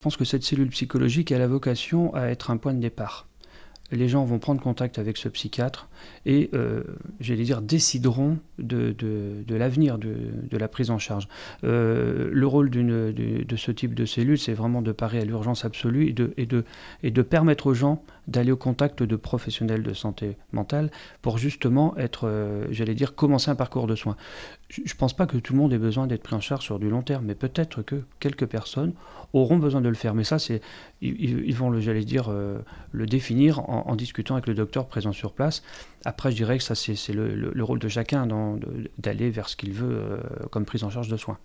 Je pense que cette cellule psychologique a la vocation à être un point de départ. Les gens vont prendre contact avec ce psychiatre et, euh, j'allais dire, décideront de, l'avenir de, la prise en charge. Euh, le rôle de, ce type de cellule, c'est vraiment de parer à l'urgence absolue et, et, et de permettre aux gens d'aller au contact de professionnels de santé mentale pour justement être, euh, j'allais dire, commencer un parcours de soins. Je ne pense pas que tout le monde ait besoin d'être pris en charge sur du long terme, mais peut-être que quelques personnes auront besoin de le faire. Mais ça, c'est, ils, vont, j'allais dire, euh, le définir en, discutant avec le docteur présent sur place. Après, je dirais que ça, c'est, le, rôle de chacun d'aller vers ce qu'il veut euh, comme prise en charge de soins.